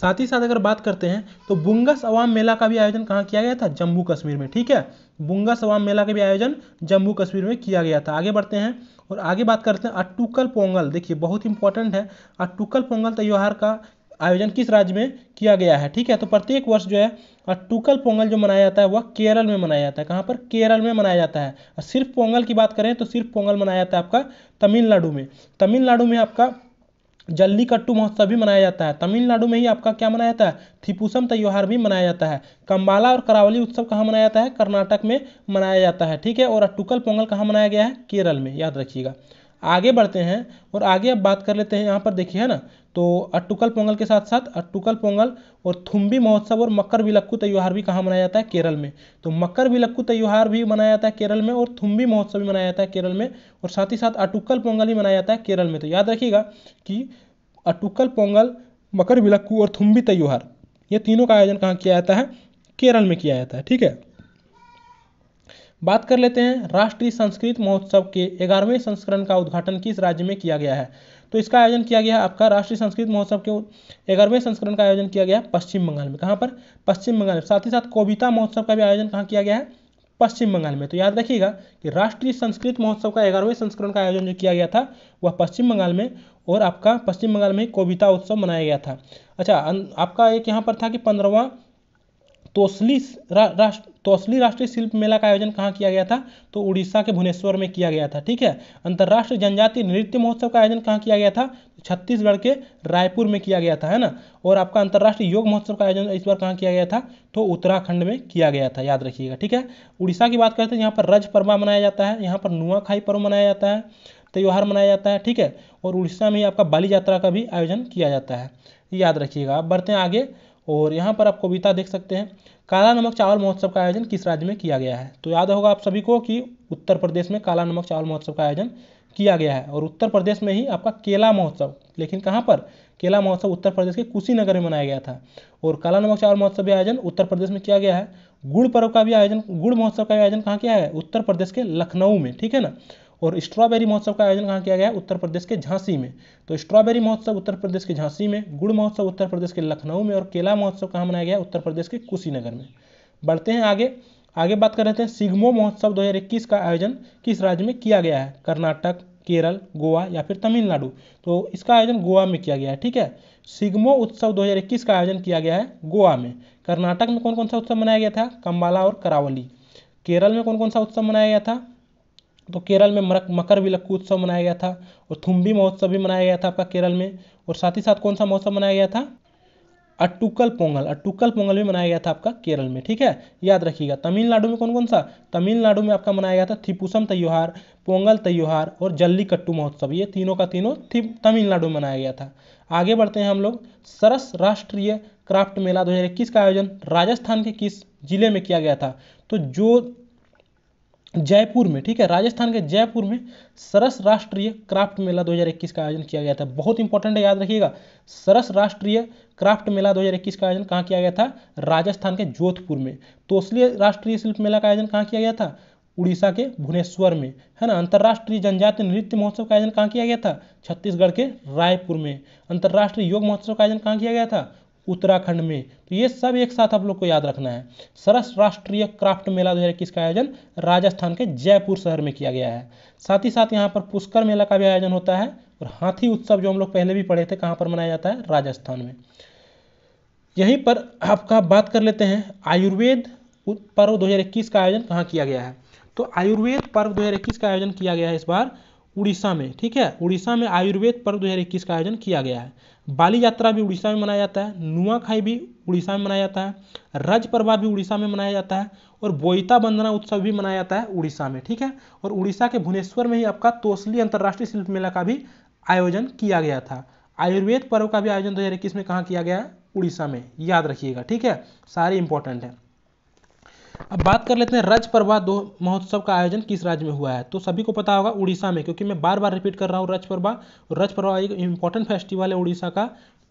साथ ही साथ अगर बात करते हैं तो बुंगस अवाम मेला का भी आयोजन कहाँ किया गया था जम्मू कश्मीर में ठीक है बुंगस अवाम मेला का भी आयोजन जम्मू कश्मीर में किया गया था आगे बढ़ते हैं और आगे बात करते हैं अट्टुकल पोंगल देखिए बहुत इंपॉर्टेंट है अट्टुकल पोंगल त्यौहार का आयोजन किस राज्य में किया गया है ठीक है तो प्रत्येक वर्ष जो है अट्टुकल पोंगल जो मनाया जाता है वह केरल में मनाया जाता है कहाँ पर केरल में मनाया जाता है सिर्फ पोंगल की बात करें तो सिर्फ पोंगल मनाया जाता है आपका तमिलनाडु में तमिलनाडु में आपका जल्लीकट्टू महोत्सव भी मनाया जाता है तमिलनाडु में ही आपका क्या मनाया जाता है थिपूसम त्यौहार भी मनाया जाता है कंबाला और करावली उत्सव कहाँ मनाया जाता है कर्नाटक में मनाया जाता है ठीक है और अट्टुकल पोंगल कहाँ मनाया गया है केरल में याद रखिएगा आगे बढ़ते हैं और आगे अब बात कर लेते हैं यहाँ पर देखिए है ना तो अट्टुकल पोंगल के साथ साथ अट्टुकल पोंगल और थुम्बी महोत्सव और मकर विलक्कू त्यौहार भी कहाँ मनाया जाता है केरल में तो मकर विलक्कू त्यौहार भी मनाया जाता है केरल में और थुम्बी महोत्सव भी मनाया जाता है केरल में और साथ ही साथ अटुक्कल पोंगल ही मनाया जाता है केरल में तो याद रखिएगा कि अटुक्कल पोंगल मकर विलक्कू और थुम्बी त्यौहार ये तीनों का आयोजन कहाँ किया जाता है केरल में किया जाता है ठीक है बात कर लेते हैं राष्ट्रीय संस्कृत महोत्सव के ग्यारहवें संस्करण का उद्घाटन किस राज्य में किया गया है तो इसका आयोजन किया गया आपका राष्ट्रीय संस्कृत महोत्सव के ग्यारहवें संस्करण का आयोजन किया गया पश्चिम बंगाल में कहाँ पर पश्चिम बंगाल में साथ ही साथ कविता महोत्सव का भी आयोजन कहाँ किया गया है पश्चिम बंगाल में तो याद रखिएगा कि राष्ट्रीय संस्कृत महोत्सव का ग्यारहवें संस्करण का आयोजन जो किया गया था वह पश्चिम बंगाल में और आपका पश्चिम बंगाल में कविता उत्सव मनाया गया था अच्छा आपका एक यहाँ पर था कि पंद्रहवा तोसली राष्ट्र तोसली राष्ट्रीय शिल्प मेला का आयोजन कहाँ किया गया था तो उड़ीसा के भुवनेश्वर में किया गया था ठीक है अंतर्राष्ट्रीय जनजातीय नृत्य महोत्सव का आयोजन कहाँ किया गया था छत्तीसगढ़ के रायपुर में किया गया था है ना और आपका अंतर्राष्ट्रीय योग महोत्सव का आयोजन इस बार कहाँ किया गया था तो उत्तराखंड में किया गया था याद रखिएगा ठीक है उड़ीसा की बात करते हैं यहाँ पर रज पर्वा मनाया जाता है यहाँ पर नुआखाई पर्व मनाया जाता है त्यौहार मनाया जाता है ठीक है और उड़ीसा में आपका बाली यात्रा का भी आयोजन किया जाता है याद रखिएगा अब बढ़ते हैं आगे और यहाँ पर आप कविता देख सकते हैं काला नमक चावल महोत्सव का आयोजन किस राज्य में किया गया है तो याद होगा आप सभी को कि उत्तर प्रदेश में काला नमक चावल महोत्सव का आयोजन किया गया है और उत्तर प्रदेश में ही आपका केला महोत्सव लेकिन कहाँ पर केला महोत्सव उत्तर प्रदेश के कुशीनगर में मनाया गया था और काला नमक चावल महोत्सव का आयोजन उत्तर प्रदेश में किया गया है गुड़ पर्व का भी आयोजन गुड़ महोत्सव का आयोजन कहाँ किया है उत्तर प्रदेश के लखनऊ में ठीक है ना और स्ट्रॉबेरी महोत्सव का आयोजन कहाँ किया गया उत्तर प्रदेश के झांसी में तो स्ट्रॉबेरी महोत्सव उत्तर प्रदेश के झांसी में गुड़ महोत्सव उत्तर प्रदेश के लखनऊ में और केला महोत्सव कहाँ मनाया गया उत्तर प्रदेश के कुशीनगर में बढ़ते हैं आगे आगे बात कर रहे थे सिग्मो महोत्सव दो का आयोजन किस राज्य में किया गया है कर्नाटक केरल गोवा या फिर तमिलनाडु तो इसका आयोजन गोवा में किया गया है ठीक है सिग्मो उत्सव 2021 का आयोजन किया गया है गोवा में कर्नाटक में कौन कौन सा उत्सव मनाया गया था कम्बाला और करावली केरल में कौन कौन सा उत्सव मनाया गया था तो केरल में मरक मकर विलक्कू उत्सव मनाया गया था और थुम्बी महोत्सव भी मनाया गया था आपका केरल में और साथ ही साथ कौन सा महोत्सव मनाया गया था अट्टुकल पोंगल अट्टुकल पोंगल भी मनाया गया था आपका केरल में ठीक है याद रखिएगा तमिलनाडु में कौन कौन सा तमिलनाडु में आपका मनाया गया था थिपुसम त्योहार पोंगल त्यौहार और जल्लीकट्टू महोत्सव ये तीनों का तीनों तमिलनाडु में मनाया गया था आगे बढ़ते हैं हम लोग सरस राष्ट्रीय क्राफ्ट मेला 2021 का आयोजन राजस्थान के किस जिले में किया गया था तो जो जयपुर में ठीक है राजस्थान के जयपुर में सरस राष्ट्रीय क्राफ्ट मेला 2021 का आयोजन किया गया था बहुत इंपॉर्टेंट है याद रखिएगा सरस राष्ट्रीय क्राफ्ट मेला 2021 का आयोजन कहाँ किया गया था राजस्थान के जोधपुर में तोसली राष्ट्रीय शिल्प मेला का आयोजन कहाँ किया गया था उड़ीसा के भुवनेश्वर में है ना अंतर्राष्ट्रीय जनजातीय नृत्य महोत्सव का आयोजन कहाँ किया गया था छत्तीसगढ़ के रायपुर में अंतर्राष्ट्रीय योग महोत्सव का आयोजन कहाँ किया गया था उत्तराखंड में तो ये सब एक साथ आप लोग को याद रखना है सरस राष्ट्रीय क्राफ्ट मेला दो का आयोजन राजस्थान के जयपुर शहर में किया गया है साथ ही साथ यहाँ पर पुष्कर मेला का भी आयोजन होता है और हाथी उत्सव जो हम लोग पहले भी पढ़े थे कहाँ पर मनाया जाता है राजस्थान में यहीं पर आपका बात कर लेते हैं आयुर्वेद पर्व दो का आयोजन कहाँ किया गया है तो आयुर्वेद पर्व दो का आयोजन किया गया है इस बार उड़ीसा में ठीक है उड़ीसा में आयुर्वेद पर्व 2021 का आयोजन किया गया है बाली यात्रा भी उड़ीसा में मनाया जाता है नुआखाई भी उड़ीसा में मनाया जाता है रज प्रभा भी उड़ीसा में मनाया जाता है और बोईता बंदना उत्सव भी मनाया जाता है उड़ीसा में ठीक है और उड़ीसा के भुवनेश्वर में ही आपका तोसली अंतर्राष्ट्रीय शिल्प मेला का भी आयोजन किया गया था आयुर्वेद पर्व का भी आयोजन दो में कहाँ किया गया उड़ीसा में याद रखिएगा ठीक है सारे इंपॉर्टेंट है अब बात कर लेते हैं रज प्रभा दो महोत्सव का आयोजन किस राज्य में हुआ है तो सभी को पता होगा उड़ीसा में क्योंकि मैं बार बार रिपीट कर रहा हूँ रज प्रभा रज प्रभा एक इंपॉर्टेंट फेस्टिवल है उड़ीसा का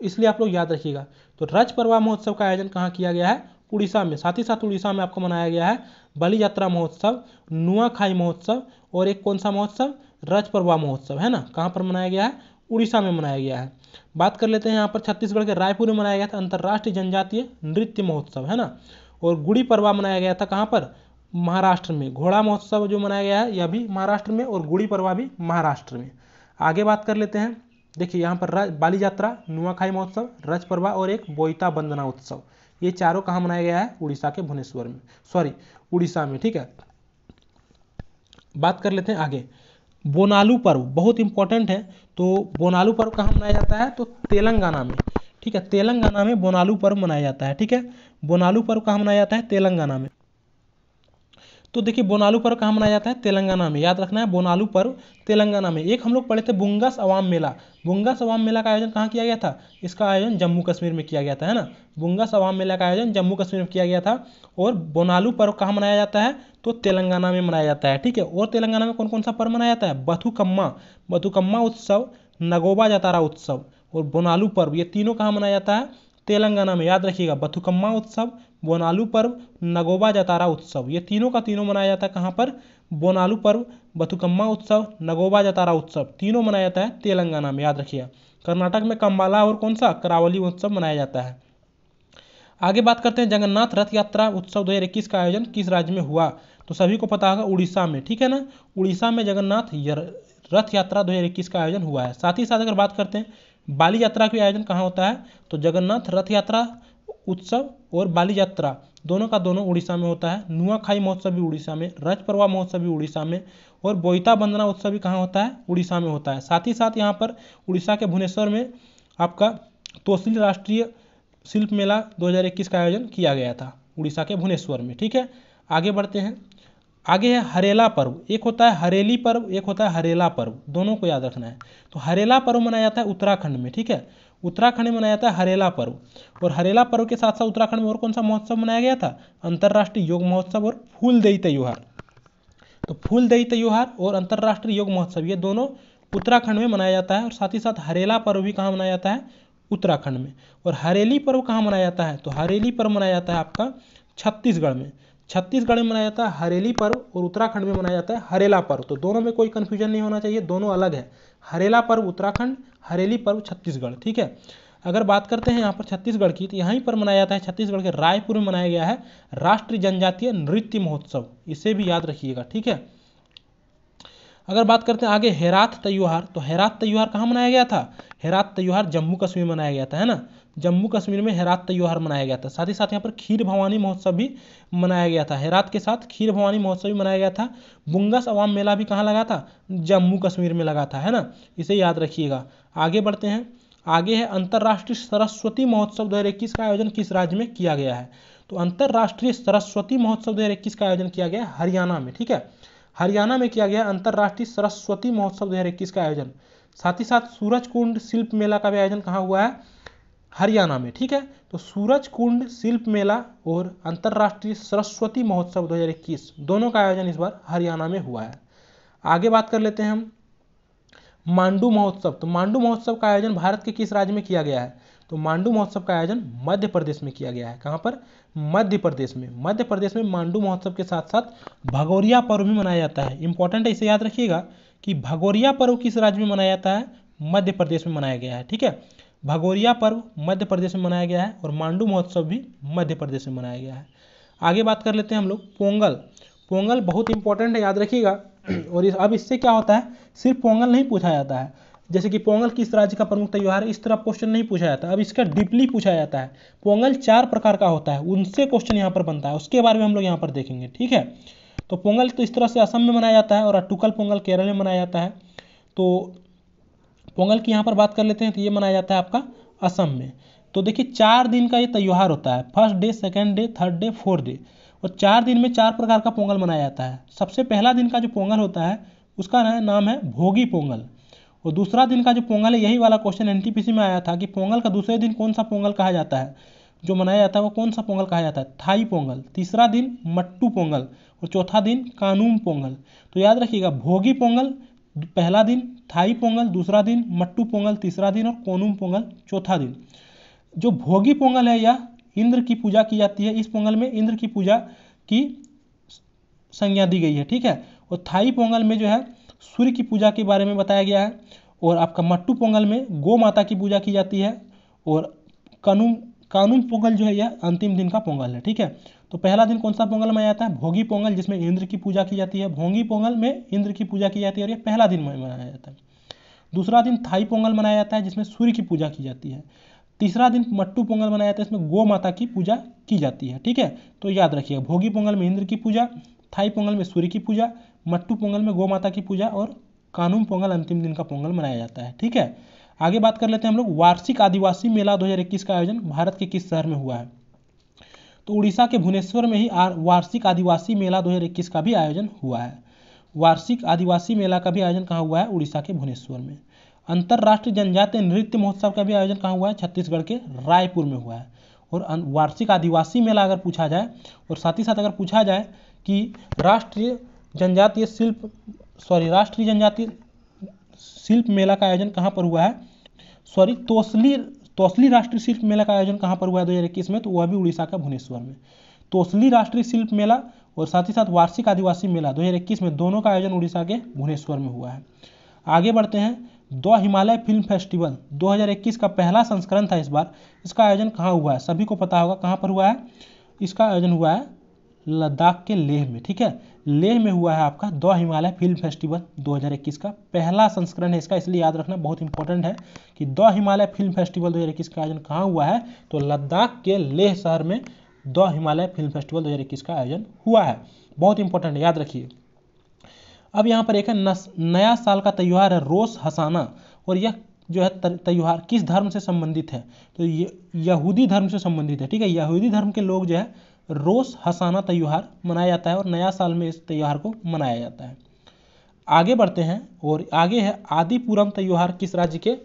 इसलिए आप लोग याद रखिएगा तो रज प्रभा महोत्सव का आयोजन कहाँ किया गया है उड़ीसा में साथ ही साथ उड़ीसा में आपको मनाया गया है बलि यात्रा महोत्सव नुआखाई महोत्सव और एक कौन सा महोत्सव रज प्रभा महोत्सव है ना कहाँ पर मनाया गया है उड़ीसा में मनाया गया है बात कर लेते हैं यहाँ पर छत्तीसगढ़ के रायपुर में मनाया गया था अंतर्राष्ट्रीय जनजातीय नृत्य महोत्सव है ना और गुड़ी पड़वा मनाया गया था कहाँ पर महाराष्ट्र में घोड़ा महोत्सव जो मनाया गया है यह भी महाराष्ट्र में और गुड़ी पड़वा भी महाराष्ट्र में आगे बात कर लेते हैं देखिए यहाँ पर बाली यात्रा नुआखाई महोत्सव रज पर्वा और एक बोईता बंदना उत्सव ये चारों कहाँ मनाया गया है उड़ीसा के भुवनेश्वर में सॉरी उड़ीसा में ठीक है बात कर लेते हैं आगे बोनालू पर्व बहुत इंपॉर्टेंट है तो बोनालू पर्व कहाँ मनाया जाता है तो तेलंगाना में ठीक है तेलंगाना में बोनालू पर्व मनाया जाता है ठीक है बोनालू पर्व कहाँ मनाया जाता है तेलंगाना में तो देखिए बोनालू पर्व कहाँ मनाया जाता है तेलंगाना में याद रखना है बोनालू पर्व तेलंगाना में एक हम लोग पढ़े थे बुंगस अवाम मेला बुंगस अवाम मेला का आयोजन कहाँ किया गया था इसका आयोजन जम्मू कश्मीर में किया गया था है ना बुंगस अवाम मेला का आयोजन जम्मू कश्मीर में किया गया था और बोनालू पर्व कहाँ मनाया जाता है तो तेलंगाना में मनाया जाता है ठीक है और तेलंगाना में कौन कौन सा पर्व मनाया जाता है बथुकम्मा बथुकम्मा उत्सव नगोबा जतारा उत्सव और बोनालू पर्व ये तीनों कहाँ मनाया जाता है तेलंगाना में याद रखिएगा बथुकम्मा उत्सव बोनालू पर्व नगोबा जतारा उत्सव ये तीनों का तीनों मनाया जाता है कहाँ पर बोनालू पर्व बथुकम्मा उत्सव नगोबा जतारा उत्सव तीनों मनाया जाता है तेलंगाना में याद रखिएगा कर्नाटक में कम्बाला और कौन सा करावली उत्सव मनाया जाता है आगे बात करते हैं जगन्नाथ रथ यात्रा उत्सव 2021 का आयोजन किस राज्य में हुआ तो सभी को पता होगा उड़ीसा में ठीक है ना उड़ीसा में जगन्नाथ रथ यात्रा 2021 का आयोजन हुआ है साथ ही साथ अगर बात करते हैं बाली यात्रा का आयोजन कहाँ होता है तो जगन्नाथ रथ यात्रा उत्सव और बाली यात्रा दोनों का दोनों उड़ीसा में होता है नुआखाई महोत्सव भी उड़ीसा में रज परवा महोत्सव भी उड़ीसा में और बोईता बंदना उत्सव भी कहाँ होता है उड़ीसा में होता है साथ ही साथ यहाँ पर उड़ीसा के भुवनेश्वर में आपका तोसिल राष्ट्रीय शिल्प मेला 2021 का आयोजन किया गया था उड़ीसा के भुवनेश्वर में ठीक है आगे बढ़ते हैं आगे है हरेला पर्व एक होता है हरेली पर्व एक होता है हरेला पर्व दोनों को याद रखना है तो हरेला पर्व मनाया जाता है उत्तराखंड में ठीक है उत्तराखंड में मनाया जाता है हरेला पर्व और हरेला पर्व के साथ साथ उत्तराखंड में और कौन सा महोत्सव मनाया गया था अंतर्राष्ट्रीय योग महोत्सव और फूलदेई त्योहार तो फूलदेई त्योहार और अंतर्राष्ट्रीय योग महोत्सव ये दोनों उत्तराखंड में मनाया जाता है और साथ ही साथ हरेला पर्व भी कहाँ मनाया जाता है उत्तराखंड में और हरेली पर्व कहाँ मनाया जाता है तो हरेली पर्व मनाया जाता है आपका छत्तीसगढ़ में छत्तीसगढ़ में मनाया जाता है हरेली पर्व और उत्तराखंड में मनाया जाता है हरेला पर्व तो दोनों में कोई कन्फ्यूजन नहीं होना चाहिए दोनों अलग है हरेला पर्व उत्तराखंड हरेली पर्व छत्तीसगढ़ ठीक है अगर बात करते हैं यहाँ पर छत्तीसगढ़ की तो यहीं पर मनाया जाता है छत्तीसगढ़ के रायपुर में मनाया गया है राष्ट्रीय जनजातीय नृत्य महोत्सव इसे भी याद रखिएगा ठीक है अगर बात करते हैं आगे हेरात त्यौहार तो हेरात त्यौहार कहाँ मनाया गया था हेरात त्यौहार जम्मू कश्मीर में मनाया गया था है ना जम्मू कश्मीर में हेरात त्यौहार मनाया गया था साथ ही साथ यहाँ पर खीर भवानी महोत्सव भी मनाया गया था हेरात के साथ खीर भवानी महोत्सव भी मनाया गया था बुंगस अवाम मेला भी कहाँ लगा था जम्मू कश्मीर में लगा था है ना इसे याद रखिएगा आगे बढ़ते हैं आगे है अंतर्राष्ट्रीय सरस्वती महोत्सव दो का आयोजन किस राज्य में किया गया है तो अंतर्राष्ट्रीय सरस्वती महोत्सव दो का आयोजन किया गया हरियाणा में ठीक है हरियाणा में किया गया अंतर्राष्ट्रीय सरस्वती महोत्सव दो का आयोजन साथ ही साथ सूरज कुंड शिल्प मेला का भी आयोजन कहाँ हुआ है हरियाणा में ठीक है तो सूरज कुंड शिल्प मेला और अंतर्राष्ट्रीय सरस्वती महोत्सव 2021 दोनों का आयोजन इस बार हरियाणा में हुआ है आगे बात कर लेते हैं हम मांडू महोत्सव तो मांडू महोत्सव का आयोजन भारत के किस राज्य में किया गया है तो मांडू महोत्सव का आयोजन मध्य प्रदेश में किया गया है कहाँ पर मध्य प्रदेश में मध्य प्रदेश में मांडू महोत्सव के साथ साथ भगोरिया पर्व भी मनाया जाता है इंपॉर्टेंट है इसे याद रखिएगा कि भगोरिया पर्व किस राज्य में मनाया जाता है मध्य प्रदेश में मनाया गया है ठीक है भगोरिया पर्व मध्य प्रदेश में मनाया गया है और मांडू महोत्सव भी मध्य प्रदेश में मनाया गया है आगे बात कर लेते हैं हम लोग पोंगल पोंगल बहुत इंपॉर्टेंट है याद रखिएगा और इस अब इससे क्या होता है सिर्फ पोंगल नहीं पूछा जाता है जैसे कि पोंगल किस राज्य का प्रमुख त्यौहार है इस तरह क्वेश्चन नहीं पूछा जाता अब इसका डीपली पूछा जाता है पोंगल चार प्रकार का होता है उनसे क्वेश्चन यहाँ पर बनता है उसके बारे में हम लोग यहाँ पर देखेंगे ठीक है तो पोंगल तो इस तरह से असम में मनाया जाता है और अटुकल पोंगल केरल में मनाया जाता है तो पोंगल की यहाँ पर बात कर लेते हैं तो ये मनाया जाता है आपका असम में तो देखिए चार दिन का ये त्यौहार होता है first day second day third day fourth day और चार दिन में चार प्रकार का पोंगल मनाया जाता है सबसे पहला दिन का जो पोंगल होता है उसका नाम है भोगी पोंगल और दूसरा दिन का जो पोंगल है यही वाला क्वेश्चन एन में आया था कि पोंगल का दूसरे दिन कौन सा पोंगल कहा जाता है जो मनाया जाता है वो कौन सा पोंगल कहा जाता है थाई पोंगल तीसरा दिन मट्टू पोंगल और चौथा दिन कानूम पोंगल तो याद रखिएगा भोगी पोंगल पहला दिन थाई पोंगल दूसरा दिन मट्टू पोंगल तीसरा दिन और कोनुम पोंगल चौथा दिन जो भोगी पोंगल है यह इंद्र की पूजा की जाती है इस पोंगल में इंद्र की पूजा की संज्ञा दी गई है ठीक है और थाई पोंगल में जो है सूर्य की पूजा के बारे में बताया गया है और आपका मट्टू पोंगल में गो माता की पूजा की जाती है और कानून कानून पोंगल जो है यह अंतिम दिन का पोंगल है ठीक है तो पहला दिन कौन सा पोंगल मनाया जाता है भोगी पोंगल जिसमें इंद्र की पूजा की जाती है भोंगी पोंगल में इंद्र की पूजा की जाती है और ये पहला दिन मनाया जाता है दूसरा दिन थाई पोंगल मनाया जाता है जिसमें सूर्य की पूजा की जाती है तीसरा दिन मट्टू पोंगल मनाया जाता है इसमें गौ माता की पूजा की जाती है ठीक है तो याद रखिएगा भोगी पोंगल में इंद्र की पूजा थाई पोंगल में सूर्य की पूजा मट्टू पोंगल में गौ माता की पूजा और कानून पोंगल अंतिम दिन का पोंगल मनाया जाता है ठीक है आगे बात कर लेते हैं हम लोग वार्षिक आदिवासी मेला 2021 का आयोजन भारत के किस शहर में हुआ है तो उड़ीसा के भुवनेश्वर में ही वार्षिक आदिवासी मेला 2021 का भी आयोजन हुआ है वार्षिक आदिवासी मेला का भी आयोजन कहाँ हुआ है उड़ीसा के भुवनेश्वर में अंतर्राष्ट्रीय जनजातीय नृत्य महोत्सव का भी आयोजन कहाँ हुआ है छत्तीसगढ़ के रायपुर में हुआ है और अं, वार्षिक आदिवासी मेला अगर पूछा जाए और साथ ही साथ अगर पूछा जाए कि राष्ट्रीय जनजातीय शिल्प सॉरी राष्ट्रीय जनजातीय शिल्प मेला का आयोजन कहाँ पर हुआ है सॉरी तोसली असली राष्ट्रीय शिल्प मेला का आयोजन कहाँ पर हुआ है दो हज़ार इक्कीस में तो वह भी उड़ीसा का भुवनेश्वर में तोसली राष्ट्रीय शिल्प मेला और साथ ही साथ वार्षिक आदिवासी मेला दो हज़ार इक्कीस में दोनों का आयोजन उड़ीसा के भुवनेश्वर में हुआ है आगे बढ़ते हैं द हिमालय फिल्म फेस्टिवल 2021 का पहला संस्करण था इस बार इसका आयोजन कहाँ हुआ है सभी को पता होगा कहाँ पर हुआ है इसका आयोजन हुआ है लद्दाख के लेह में ठीक है लेह में हुआ है आपका द हिमालय फिल्म फेस्टिवल 2021 का पहला संस्करण है इसका इसलिए याद रखना बहुत इंपॉर्टेंट है कि द हिमालय फिल्म फेस्टिवल 2021 का आयोजन कहाँ हुआ है तो लद्दाख के लेह शहर में द हिमालय फिल्म फेस्टिवल 2021 का आयोजन हुआ है बहुत इंपॉर्टेंट है याद रखिए अब यहाँ पर एक है नया साल का त्यौहार है रोस हसाना और यह जो है त्यौहार किस धर्म से संबंधित है तो ये यहूदी धर्म से संबंधित है ठीक है यहूदी धर्म के लोग जो है रोस हसाना त्यौहार मनाया जाता है और नया साल में इस त्यौहार को मनाया जाता है आगे बढ़ते हैं और आगे है आदिपुरम त्यौहार किस राज्य के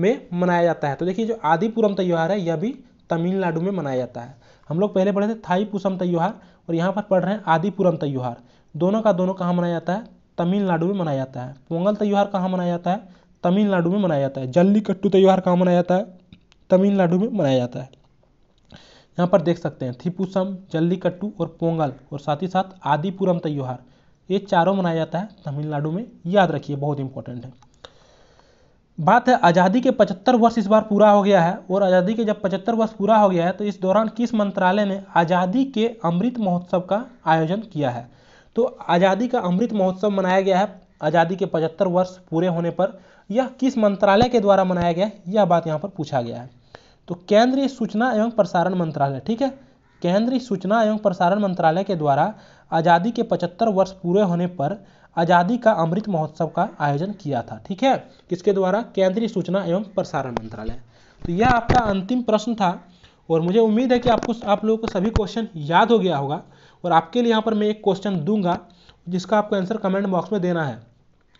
में मनाया जाता है तो देखिए जो आदिपुरम त्यौहार है यह भी तमिलनाडु में मनाया जाता है हम लोग पहले पढ़े थे थाई पुसम त्यौहार और यहाँ पर पढ़ रहे हैं आदिपुरम त्यौहार दोनों का दोनों कहाँ मनाया जाता है तमिलनाडु में मनाया जाता है पोंगल त्यौहार कहाँ मनाया जाता है तमिलनाडु में मनाया जाता है जल्लीकट्टू त्यौहार कहाँ मनाया जाता है तमिलनाडु में मनाया जाता है यहाँ पर देख सकते हैं थिपुसम जल्लीकट्टू और पोंगल और साथ ही साथ आदिपुरम त्योहार ये चारों मनाया जाता है तमिलनाडु में याद रखिए बहुत इंपॉर्टेंट है बात है आज़ादी के 75 वर्ष इस बार पूरा हो गया है और आज़ादी के जब 75 वर्ष पूरा हो गया है तो इस दौरान किस मंत्रालय ने आज़ादी के अमृत महोत्सव का आयोजन किया है तो आज़ादी का अमृत महोत्सव मनाया गया है आज़ादी के 75 वर्ष पूरे होने पर यह किस मंत्रालय के द्वारा मनाया गया है यह बात यहाँ पर पूछा गया है तो केंद्रीय सूचना एवं प्रसारण मंत्रालय ठीक है केंद्रीय सूचना एवं प्रसारण मंत्रालय के द्वारा आज़ादी के 75 वर्ष पूरे होने पर आज़ादी का अमृत महोत्सव का आयोजन किया था ठीक है किसके द्वारा केंद्रीय सूचना एवं प्रसारण मंत्रालय तो यह आपका अंतिम प्रश्न था और मुझे उम्मीद है कि आपको आप लोगों को सभी क्वेश्चन याद हो गया होगा और आपके लिए यहाँ पर मैं एक क्वेश्चन दूंगा जिसका आपको आंसर कमेंट बॉक्स में देना है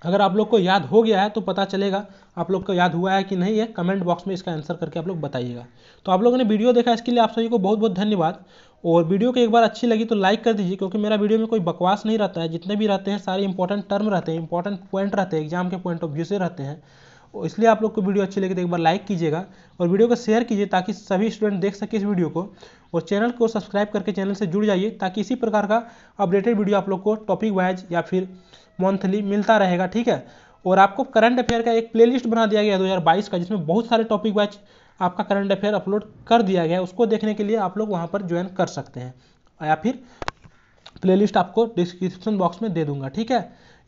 अगर आप लोग को याद हो गया है तो पता चलेगा आप लोग को याद हुआ है कि नहीं है कमेंट बॉक्स में इसका आंसर करके आप लोग बताइएगा तो आप लोगों ने वीडियो देखा इसके लिए आप सभी को बहुत बहुत धन्यवाद और वीडियो को एक बार अच्छी लगी तो लाइक कर दीजिए क्योंकि मेरा वीडियो में कोई बकवास नहीं रहता है जितने भी रहते हैं सारे इंपॉर्टेंट टर्म रहते हैं इंपॉर्टेंट पॉइंट रहते हैं एग्जाम के पॉइंट ऑफ व्यू से रहते हैं तो इसलिए आप लोग को वीडियो अच्छी लगी तो एक बार लाइक कीजिएगा और वीडियो को शेयर कीजिए ताकि सभी स्टूडेंट देख सके इस वीडियो को और चैनल को सब्सक्राइब करके चैनल से जुड़ जाइए ताकि इसी प्रकार का अपडेटेड वीडियो आप लोग को टॉपिक वाइज या फिर मंथली मिलता रहेगा ठीक है और आपको करंट अफेयर का एक प्ले बना दिया गया दो का जिसमें बहुत सारे टॉपिक वाइज आपका करंट अफेयर अपलोड कर दिया गया है उसको देखने के लिए आप लोग वहाँ पर ज्वाइन कर सकते हैं या फिर प्लेलिस्ट आपको डिस्क्रिप्शन बॉक्स में दे दूंगा ठीक है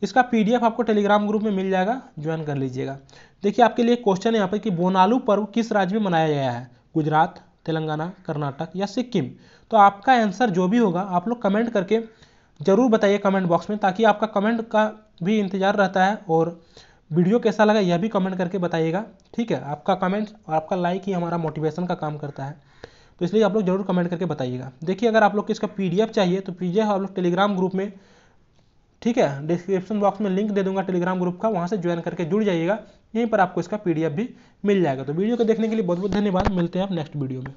इसका पीडीएफ आपको टेलीग्राम ग्रुप में मिल जाएगा ज्वाइन कर लीजिएगा देखिए आपके लिए क्वेश्चन है यहाँ पर कि बोनालू पर्व किस राज्य में मनाया गया है गुजरात तेलंगाना कर्नाटक या सिक्किम तो आपका आंसर जो भी होगा आप लोग कमेंट करके ज़रूर बताइए कमेंट बॉक्स में ताकि आपका कमेंट का भी इंतज़ार रहता है और वीडियो कैसा लगा यह भी कमेंट करके बताइएगा ठीक है आपका कमेंट और आपका लाइक ही हमारा मोटिवेशन का काम करता है तो इसलिए आप लोग जरूर कमेंट करके बताइएगा देखिए अगर आप लोग को इसका पीडीएफ चाहिए तो पीडीएफ आप लोग टेलीग्राम ग्रुप में ठीक है डिस्क्रिप्शन बॉक्स में लिंक दे दूंगा टेलीग्राम ग्रुप का वहाँ से ज्वाइन करके जुड़ जाइएगा यहीं पर आपको इसका पीडीएफ भी मिल जाएगा तो वीडियो को देखने के लिए बहुत बहुत धन्यवाद मिलते हैं आप नेक्स्ट वीडियो में